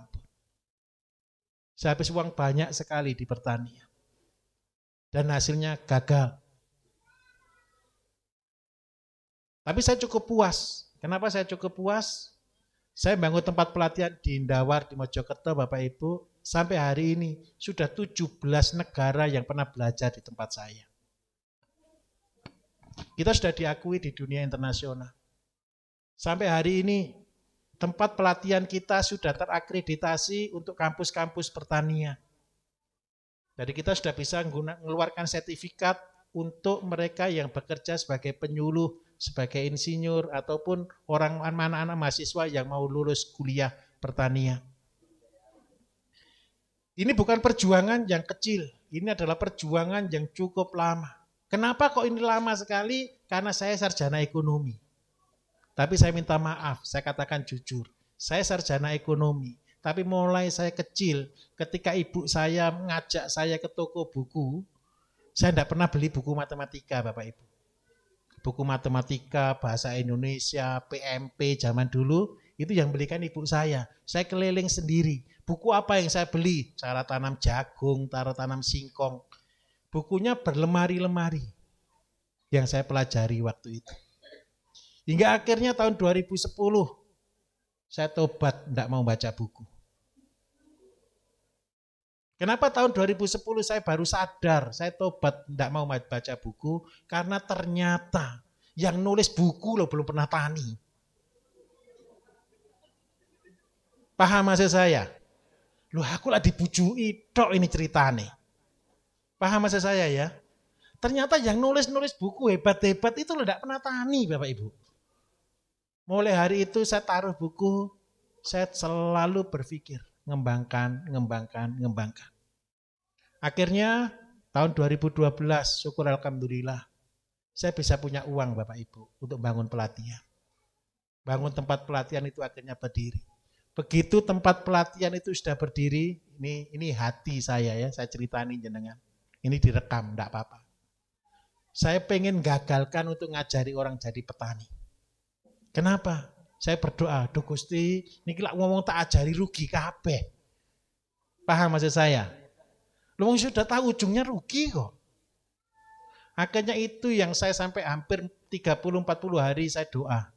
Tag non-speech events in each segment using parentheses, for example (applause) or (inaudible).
ampun. Saya habis uang banyak sekali di pertanian. Dan hasilnya gagal. Tapi saya cukup puas. Kenapa saya cukup puas? Saya bangun tempat pelatihan di Indawar, di Mojokerto, Bapak Ibu. Sampai hari ini sudah 17 negara yang pernah belajar di tempat saya. Kita sudah diakui di dunia internasional. Sampai hari ini Tempat pelatihan kita sudah terakreditasi untuk kampus-kampus pertanian. Jadi kita sudah bisa mengeluarkan sertifikat untuk mereka yang bekerja sebagai penyuluh, sebagai insinyur, ataupun orang anak-anak mahasiswa yang mau lulus kuliah pertanian. Ini bukan perjuangan yang kecil, ini adalah perjuangan yang cukup lama. Kenapa kok ini lama sekali? Karena saya sarjana ekonomi. Tapi saya minta maaf, saya katakan jujur. Saya sarjana ekonomi, tapi mulai saya kecil, ketika ibu saya ngajak saya ke toko buku, saya tidak pernah beli buku matematika, Bapak Ibu. Buku matematika, bahasa Indonesia, PMP zaman dulu, itu yang belikan ibu saya. Saya keliling sendiri. Buku apa yang saya beli? Cara tanam jagung, cara tanam singkong. Bukunya berlemari-lemari yang saya pelajari waktu itu. Hingga akhirnya tahun 2010 saya tobat tidak mau baca buku. Kenapa tahun 2010 saya baru sadar, saya tobat tidak mau baca buku karena ternyata yang nulis buku lo belum pernah tani. Paham maksud saya? Loh aku lah dibujui, dok ini ceritane. Paham maksud saya ya? Ternyata yang nulis-nulis buku hebat-hebat itu lo tidak pernah tani Bapak Ibu. Mulai hari itu saya taruh buku, saya selalu berpikir, ngembangkan, ngembangkan, ngembangkan. Akhirnya tahun 2012, syukur Alhamdulillah, saya bisa punya uang Bapak Ibu untuk bangun pelatihan. Bangun tempat pelatihan itu akhirnya berdiri. Begitu tempat pelatihan itu sudah berdiri, ini ini hati saya ya, saya ceritani jenengan. Ini direkam, enggak apa-apa. Saya pengen gagalkan untuk ngajari orang jadi petani. Kenapa? Saya berdoa, Duh Gusti, niki lak ngomong tak ajari rugi kabeh. Paham maksud saya? Lu sudah tahu ujungnya rugi kok. Akhirnya itu yang saya sampai hampir 30-40 hari saya doa.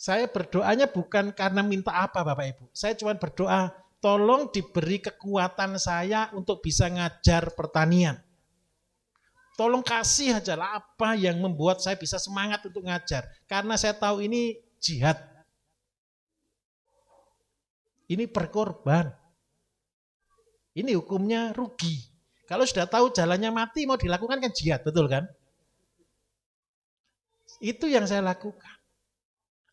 Saya berdoanya bukan karena minta apa Bapak Ibu. Saya cuma berdoa, tolong diberi kekuatan saya untuk bisa ngajar pertanian. Tolong kasih aja lah apa yang membuat saya bisa semangat untuk ngajar. Karena saya tahu ini jihad. Ini berkorban. Ini hukumnya rugi. Kalau sudah tahu jalannya mati mau dilakukan kan jihad, betul kan? Itu yang saya lakukan.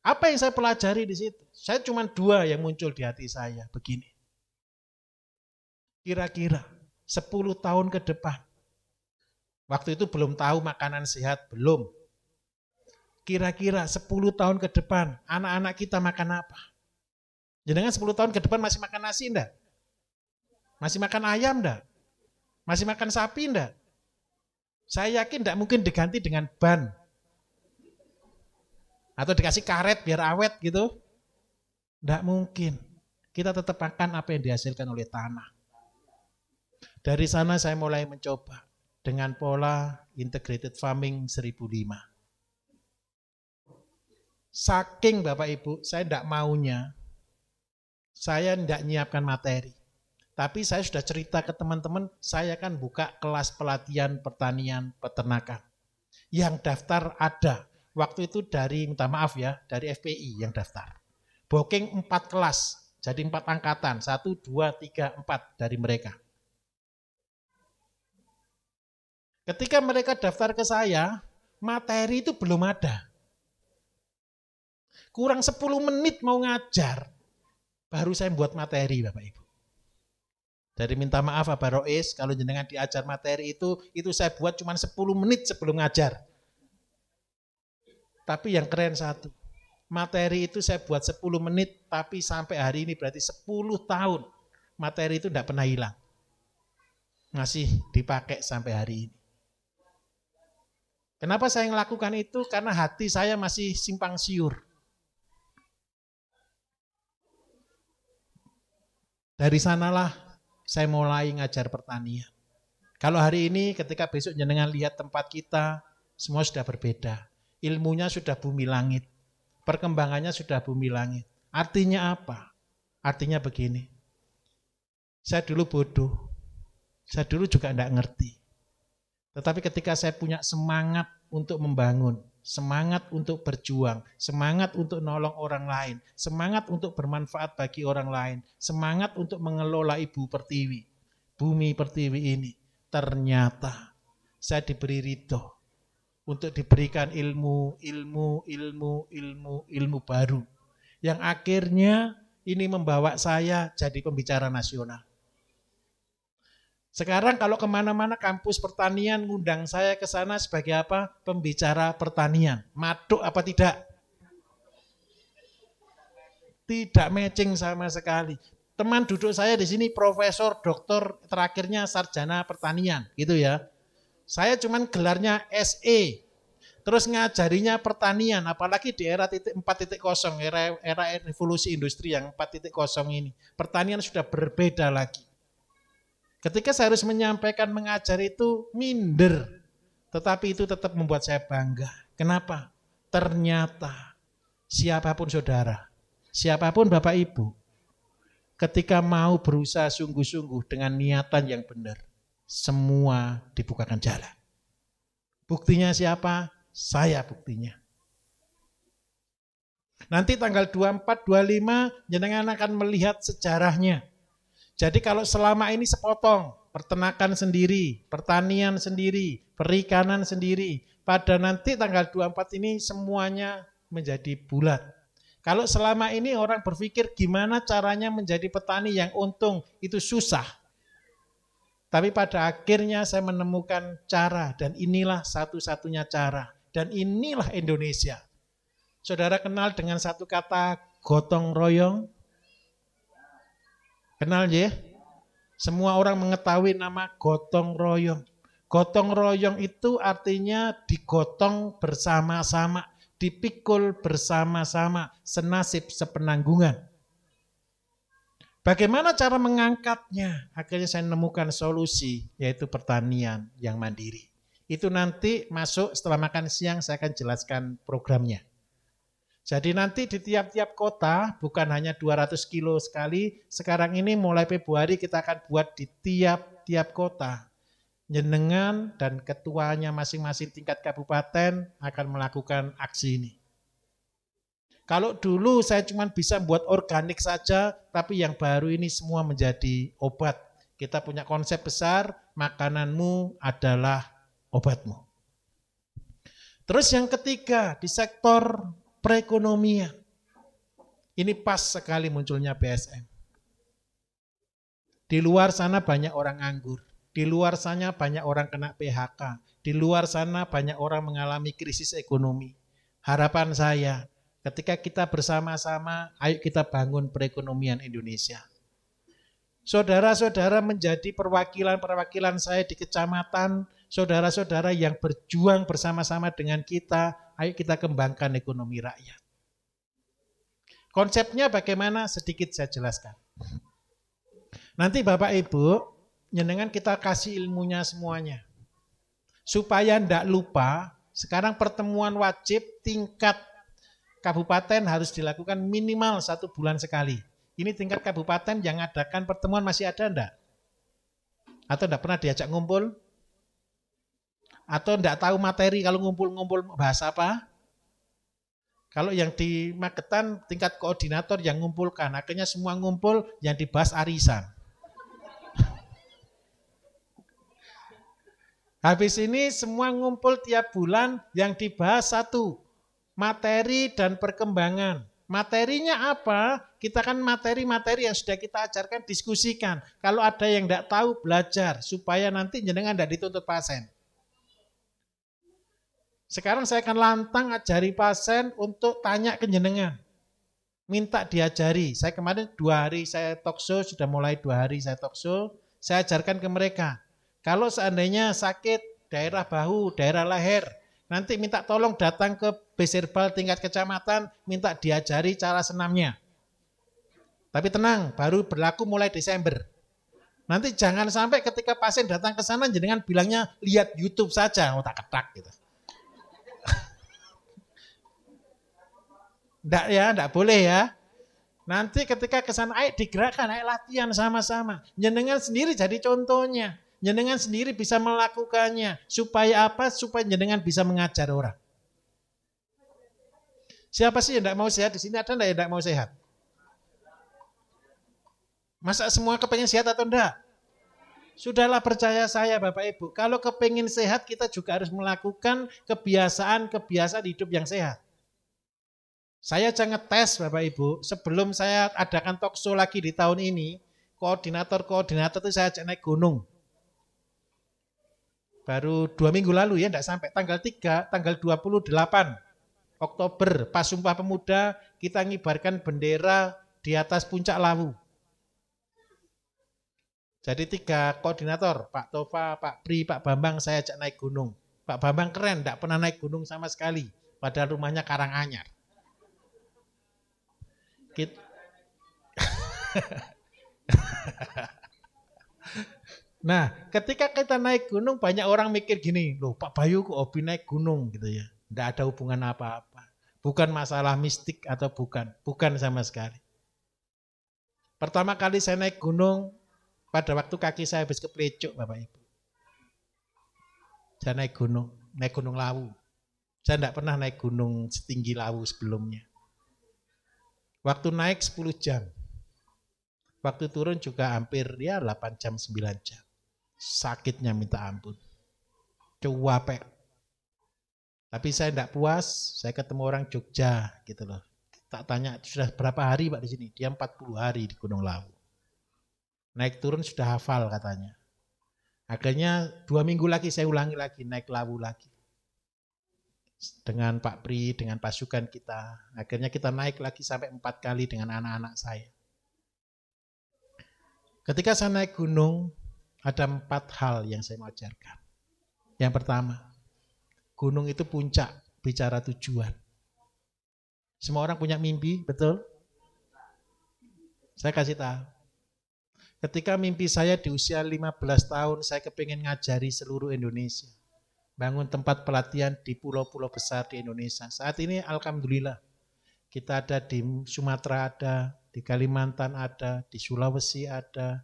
Apa yang saya pelajari di situ? Saya cuma dua yang muncul di hati saya begini. Kira-kira 10 tahun ke depan Waktu itu belum tahu makanan sehat, belum. Kira-kira 10 tahun ke depan, anak-anak kita makan apa? Jangan 10 tahun ke depan masih makan nasi enggak? Masih makan ayam enggak? Masih makan sapi enggak? Saya yakin enggak mungkin diganti dengan ban. Atau dikasih karet biar awet gitu. Enggak mungkin. Kita tetap makan apa yang dihasilkan oleh tanah. Dari sana saya mulai mencoba dengan pola integrated farming 1005. Saking Bapak Ibu, saya tidak maunya, saya tidak menyiapkan materi. Tapi saya sudah cerita ke teman-teman, saya kan buka kelas pelatihan pertanian peternakan. Yang daftar ada. Waktu itu dari, minta maaf ya, dari FPI yang daftar. Booking empat kelas, jadi empat angkatan. satu, dua, tiga, empat dari mereka. Ketika mereka daftar ke saya, materi itu belum ada. Kurang 10 menit mau ngajar, baru saya buat materi Bapak Ibu. Dari minta maaf Bapak Rois, kalau jenengan diajar materi itu, itu saya buat cuma 10 menit sebelum ngajar. Tapi yang keren satu, materi itu saya buat 10 menit, tapi sampai hari ini berarti 10 tahun materi itu tidak pernah hilang. Masih dipakai sampai hari ini. Kenapa saya melakukan itu? Karena hati saya masih simpang siur. Dari sanalah saya mulai ngajar pertanian. Kalau hari ini ketika besok jenengan lihat tempat kita, semua sudah berbeda. Ilmunya sudah bumi langit. Perkembangannya sudah bumi langit. Artinya apa? Artinya begini. Saya dulu bodoh. Saya dulu juga tidak ngerti. Tetapi ketika saya punya semangat untuk membangun, semangat untuk berjuang, semangat untuk nolong orang lain, semangat untuk bermanfaat bagi orang lain, semangat untuk mengelola ibu pertiwi, bumi pertiwi ini, ternyata saya diberi ridho untuk diberikan ilmu, ilmu, ilmu, ilmu, ilmu baru. Yang akhirnya ini membawa saya jadi pembicara nasional. Sekarang kalau kemana-mana kampus pertanian ngundang saya ke sana sebagai apa? Pembicara pertanian. Maduk apa tidak? Tidak matching sama sekali. Teman duduk saya di sini profesor, doktor, terakhirnya sarjana pertanian gitu ya. Saya cuman gelarnya SE. Terus ngajarinya pertanian, apalagi di era titik 4.0, era, era revolusi industri yang 4.0 ini. Pertanian sudah berbeda lagi Ketika saya harus menyampaikan mengajar itu minder. Tetapi itu tetap membuat saya bangga. Kenapa? Ternyata siapapun saudara, siapapun Bapak Ibu, ketika mau berusaha sungguh-sungguh dengan niatan yang benar, semua dibukakan jalan. Buktinya siapa? Saya buktinya. Nanti tanggal 24, 25, jenengan akan melihat sejarahnya jadi kalau selama ini sepotong, pertenakan sendiri, pertanian sendiri, perikanan sendiri, pada nanti tanggal 24 ini semuanya menjadi bulat. Kalau selama ini orang berpikir gimana caranya menjadi petani yang untung, itu susah. Tapi pada akhirnya saya menemukan cara dan inilah satu-satunya cara. Dan inilah Indonesia. Saudara kenal dengan satu kata gotong royong? Kenal ya? Semua orang mengetahui nama gotong royong. Gotong royong itu artinya digotong bersama-sama, dipikul bersama-sama, senasib sepenanggungan. Bagaimana cara mengangkatnya? Akhirnya saya menemukan solusi, yaitu pertanian yang mandiri. Itu nanti masuk setelah makan siang saya akan jelaskan programnya. Jadi nanti di tiap-tiap kota bukan hanya 200 kilo sekali, sekarang ini mulai Februari kita akan buat di tiap-tiap kota. Nyenengan dan ketuanya masing-masing tingkat kabupaten akan melakukan aksi ini. Kalau dulu saya cuma bisa buat organik saja, tapi yang baru ini semua menjadi obat. Kita punya konsep besar, makananmu adalah obatmu. Terus yang ketiga, di sektor perekonomian. Ini pas sekali munculnya BSM. Di luar sana banyak orang anggur, di luar sana banyak orang kena PHK, di luar sana banyak orang mengalami krisis ekonomi. Harapan saya, ketika kita bersama-sama, ayo kita bangun perekonomian Indonesia. Saudara-saudara menjadi perwakilan-perwakilan saya di kecamatan, saudara-saudara yang berjuang bersama-sama dengan kita ayo kita kembangkan ekonomi rakyat. Konsepnya bagaimana sedikit saya jelaskan. Nanti Bapak Ibu, nyenengan kita kasih ilmunya semuanya. Supaya ndak lupa, sekarang pertemuan wajib tingkat kabupaten harus dilakukan minimal satu bulan sekali. Ini tingkat kabupaten yang adakan pertemuan masih ada ndak? Atau ndak pernah diajak ngumpul? Atau tidak tahu materi kalau ngumpul-ngumpul bahas apa? Kalau yang di Magetan tingkat koordinator yang ngumpulkan, akhirnya semua ngumpul yang dibahas arisan. (laughs) Habis ini semua ngumpul tiap bulan yang dibahas satu, materi dan perkembangan. Materinya apa? Kita kan materi-materi yang sudah kita ajarkan diskusikan. Kalau ada yang tidak tahu belajar supaya nanti jenengan tidak dituntut pasien. Sekarang saya akan lantang ajari pasien untuk tanya ke Minta diajari. Saya kemarin dua hari saya tokso, sudah mulai dua hari saya tokso. Saya ajarkan ke mereka. Kalau seandainya sakit daerah bahu, daerah leher, nanti minta tolong datang ke beserbal tingkat kecamatan, minta diajari cara senamnya. Tapi tenang, baru berlaku mulai Desember. Nanti jangan sampai ketika pasien datang ke sana jenengan bilangnya lihat YouTube saja, otak oh, ketak gitu. Enggak ya, enggak boleh ya. Nanti ketika kesan air digerakkan, air latihan sama-sama. Jenengan sendiri jadi contohnya. Jenengan sendiri bisa melakukannya. Supaya apa? Supaya jenengan bisa mengajar orang. Siapa sih yang tidak mau sehat? Di sini ada enggak yang tidak mau sehat? Masa semua kepengen sehat atau enggak? Sudahlah percaya saya Bapak Ibu. Kalau kepengen sehat kita juga harus melakukan kebiasaan-kebiasaan hidup yang sehat. Saya aja tes Bapak Ibu, sebelum saya adakan tokso lagi di tahun ini, koordinator-koordinator itu saya ajak naik gunung. Baru dua minggu lalu ya, tidak sampai tanggal 3, tanggal 28 Oktober, pas Sumpah Pemuda, kita ngibarkan bendera di atas puncak Lawu. Jadi tiga koordinator, Pak Tova, Pak Pri, Pak Bambang, saya ajak naik gunung. Pak Bambang keren, tidak pernah naik gunung sama sekali. Padahal rumahnya Karanganyar sakit. (laughs) nah, ketika kita naik gunung banyak orang mikir gini, loh Pak Bayu kok hobi naik gunung gitu ya. Tidak ada hubungan apa-apa. Bukan masalah mistik atau bukan. Bukan sama sekali. Pertama kali saya naik gunung, pada waktu kaki saya habis keplecuk Bapak Ibu. Saya naik gunung, naik gunung lawu. Saya tidak pernah naik gunung setinggi lawu sebelumnya. Waktu naik 10 jam. Waktu turun juga hampir ya 8 jam 9 jam. Sakitnya minta ampun. Cuapek. Tapi saya tidak puas, saya ketemu orang Jogja gitu loh. Tak tanya sudah berapa hari Pak di sini? Dia 40 hari di Gunung Lawu. Naik turun sudah hafal katanya. Akhirnya dua minggu lagi saya ulangi lagi, naik lawu lagi dengan Pak Pri, dengan pasukan kita. Akhirnya kita naik lagi sampai empat kali dengan anak-anak saya. Ketika saya naik gunung, ada empat hal yang saya mau ajarkan. Yang pertama, gunung itu puncak bicara tujuan. Semua orang punya mimpi, betul? Saya kasih tahu. Ketika mimpi saya di usia 15 tahun, saya kepingin ngajari seluruh Indonesia bangun tempat pelatihan di pulau-pulau besar di Indonesia. Saat ini alhamdulillah kita ada di Sumatera ada, di Kalimantan ada, di Sulawesi ada,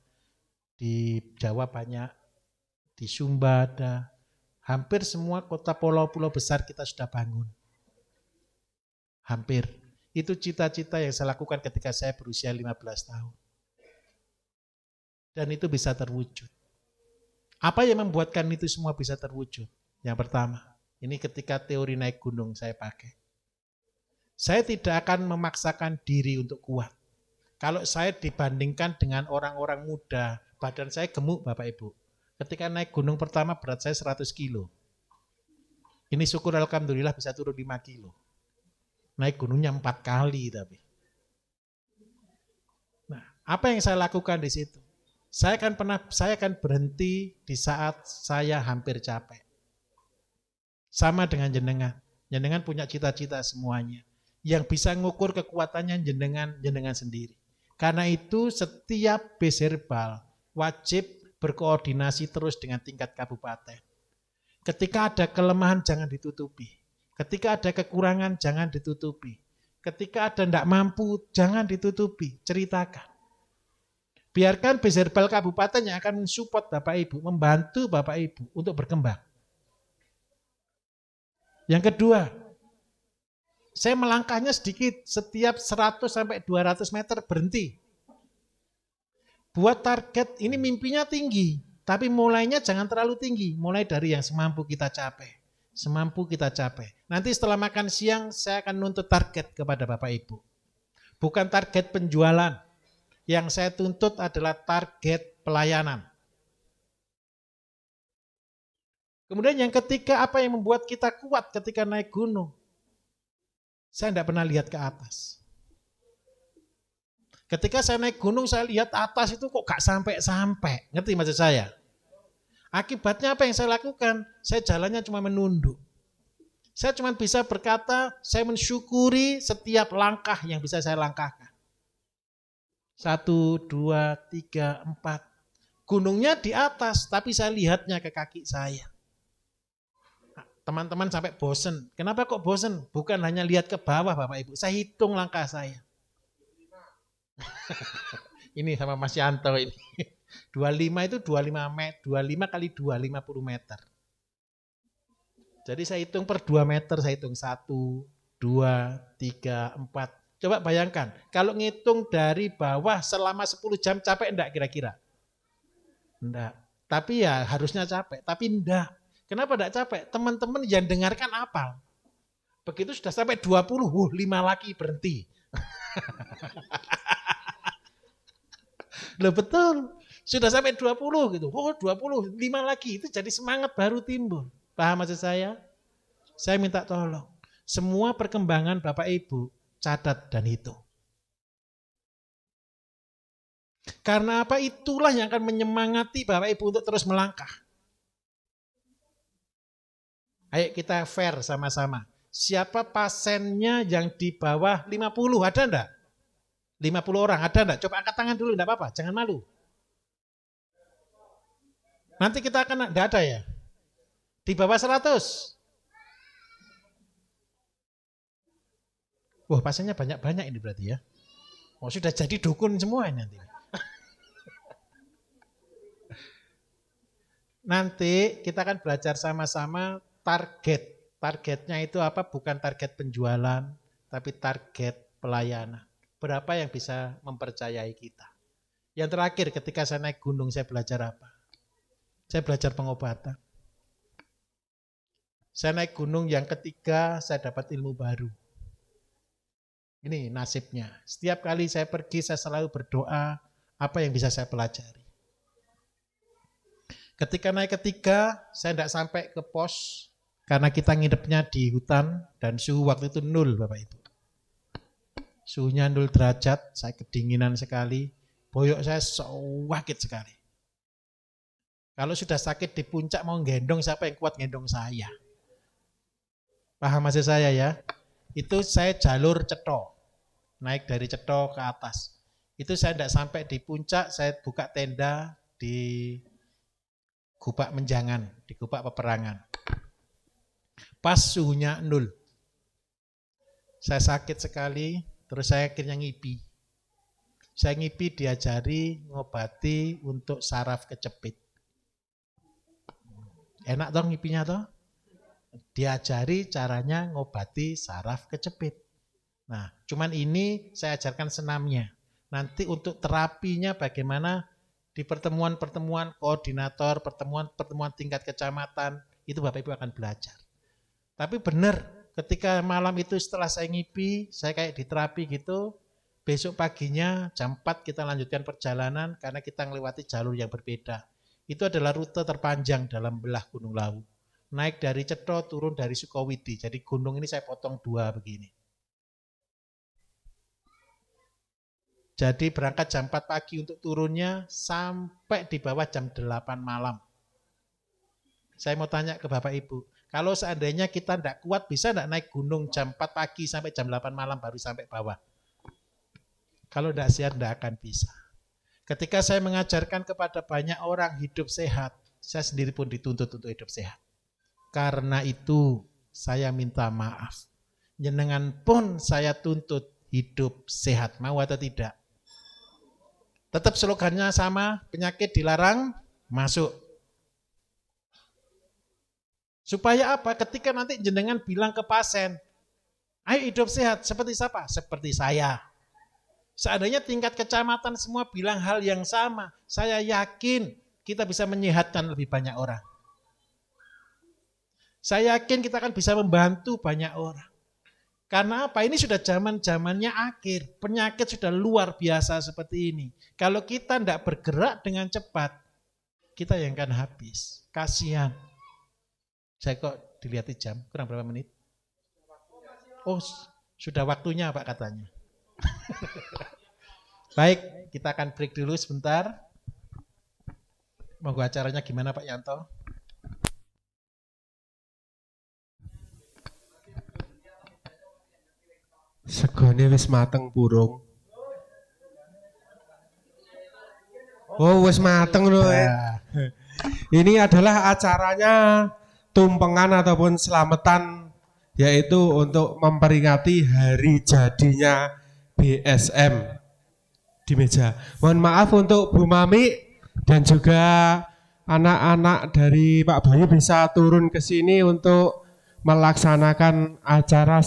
di Jawa banyak, di Sumba ada. Hampir semua kota pulau-pulau besar kita sudah bangun. Hampir. Itu cita-cita yang saya lakukan ketika saya berusia 15 tahun. Dan itu bisa terwujud. Apa yang membuatkan itu semua bisa terwujud? Yang pertama, ini ketika teori naik gunung saya pakai. Saya tidak akan memaksakan diri untuk kuat. Kalau saya dibandingkan dengan orang-orang muda, badan saya gemuk Bapak Ibu. Ketika naik gunung pertama berat saya 100 kilo. Ini syukur Alhamdulillah bisa turun 5 kilo. Naik gunungnya 4 kali tapi. Nah, apa yang saya lakukan di situ? Saya kan pernah saya akan berhenti di saat saya hampir capek. Sama dengan jenengan. Jenengan punya cita-cita semuanya. Yang bisa ngukur kekuatannya jenengan jenengan sendiri. Karena itu setiap beserbal wajib berkoordinasi terus dengan tingkat kabupaten. Ketika ada kelemahan jangan ditutupi. Ketika ada kekurangan jangan ditutupi. Ketika ada tidak mampu jangan ditutupi, ceritakan. Biarkan beserbal kabupaten yang akan support Bapak Ibu, membantu Bapak Ibu untuk berkembang. Yang kedua, saya melangkahnya sedikit, setiap 100 sampai 200 meter berhenti. Buat target ini mimpinya tinggi, tapi mulainya jangan terlalu tinggi, mulai dari yang semampu kita capai. Semampu kita capai. Nanti setelah makan siang saya akan nuntut target kepada Bapak Ibu. Bukan target penjualan. Yang saya tuntut adalah target pelayanan. Kemudian yang ketiga apa yang membuat kita kuat ketika naik gunung? Saya tidak pernah lihat ke atas. Ketika saya naik gunung, saya lihat atas itu kok gak sampai-sampai. Ngerti maksud saya? Akibatnya apa yang saya lakukan? Saya jalannya cuma menunduk. Saya cuma bisa berkata, saya mensyukuri setiap langkah yang bisa saya langkahkan. Satu, dua, tiga, empat. Gunungnya di atas, tapi saya lihatnya ke kaki saya teman-teman sampai bosen. Kenapa kok bosen? Bukan hanya lihat ke bawah Bapak Ibu. Saya hitung langkah saya. (laughs) ini sama Mas Yanto ini. 25 itu 25 meter, 25 kali 2 50 meter. Jadi saya hitung per 2 meter, saya hitung 1, 2, 3, 4. Coba bayangkan, kalau ngitung dari bawah selama 10 jam capek enggak kira-kira? Enggak. Tapi ya harusnya capek, tapi enggak Kenapa tidak capek? Teman-teman yang dengarkan apa? Begitu sudah sampai 20, wuh, lima lagi berhenti. (laughs) Loh betul. Sudah sampai 20 gitu. Oh 20, lima lagi. Itu jadi semangat baru timbul. Paham maksud saya? Saya minta tolong. Semua perkembangan Bapak Ibu catat dan itu. Karena apa itulah yang akan menyemangati Bapak Ibu untuk terus melangkah. Ayo kita fair sama-sama. Siapa pasennya yang di bawah 50? Ada enggak? 50 orang, ada enggak? Coba angkat tangan dulu, enggak apa-apa, jangan malu. Nanti kita akan, enggak ada ya? Di bawah 100? Wah, pasennya banyak-banyak ini berarti ya. Oh, sudah jadi dukun semua ini nanti. (laughs) nanti kita akan belajar sama-sama target. Targetnya itu apa? Bukan target penjualan, tapi target pelayanan. Berapa yang bisa mempercayai kita? Yang terakhir ketika saya naik gunung saya belajar apa? Saya belajar pengobatan. Saya naik gunung yang ketiga saya dapat ilmu baru. Ini nasibnya. Setiap kali saya pergi saya selalu berdoa apa yang bisa saya pelajari. Ketika naik ketiga, saya tidak sampai ke pos, karena kita nginepnya di hutan dan suhu waktu itu nul, Bapak Ibu. Suhunya nul derajat, saya kedinginan sekali, boyok saya sakit sekali. Kalau sudah sakit di puncak mau gendong siapa yang kuat gendong saya. Paham masih saya ya? Itu saya jalur ceto. Naik dari ceto ke atas. Itu saya tidak sampai di puncak, saya buka tenda di kupak Menjangan, di kupak Peperangan pas suhunya nol. Saya sakit sekali, terus saya akhirnya ngipi. Saya ngipi diajari ngobati untuk saraf kecepit. Enak dong ngipinya toh? Diajari caranya ngobati saraf kecepit. Nah, cuman ini saya ajarkan senamnya. Nanti untuk terapinya bagaimana di pertemuan-pertemuan koordinator, pertemuan-pertemuan tingkat kecamatan, itu Bapak Ibu akan belajar. Tapi benar, ketika malam itu setelah saya ngipi, saya kayak diterapi gitu, besok paginya jam 4 kita lanjutkan perjalanan karena kita melewati jalur yang berbeda. Itu adalah rute terpanjang dalam belah Gunung Lawu. Naik dari Ceto, turun dari Sukowiti. Jadi gunung ini saya potong dua begini. Jadi berangkat jam 4 pagi untuk turunnya sampai di bawah jam 8 malam. Saya mau tanya ke Bapak Ibu, kalau seandainya kita tidak kuat, bisa tidak naik gunung jam 4 pagi sampai jam 8 malam baru sampai bawah? Kalau tidak sehat, tidak akan bisa. Ketika saya mengajarkan kepada banyak orang hidup sehat, saya sendiri pun dituntut untuk hidup sehat. Karena itu saya minta maaf. Jenengan pun saya tuntut hidup sehat, mau atau tidak. Tetap slogannya sama, penyakit dilarang masuk. Supaya apa? Ketika nanti jenengan bilang ke pasien, ayo hidup sehat seperti siapa? Seperti saya. Seandainya tingkat kecamatan semua bilang hal yang sama, saya yakin kita bisa menyehatkan lebih banyak orang. Saya yakin kita akan bisa membantu banyak orang. Karena apa? Ini sudah zaman-zamannya akhir. Penyakit sudah luar biasa seperti ini. Kalau kita tidak bergerak dengan cepat, kita yang akan habis. Kasihan. Saya kok dilihat jam, kurang berapa menit? Oh, sudah waktunya Pak katanya. (laughs) Baik, kita akan break dulu sebentar. Monggo acaranya gimana Pak Yanto? Segone wis mateng burung. Oh, wis mateng loh. Iya. Ini adalah acaranya tumpengan ataupun selamatan yaitu untuk memperingati hari jadinya BSM di meja. Mohon maaf untuk Bu Mami dan juga anak-anak dari Pak Bayu bisa turun ke sini untuk melaksanakan acara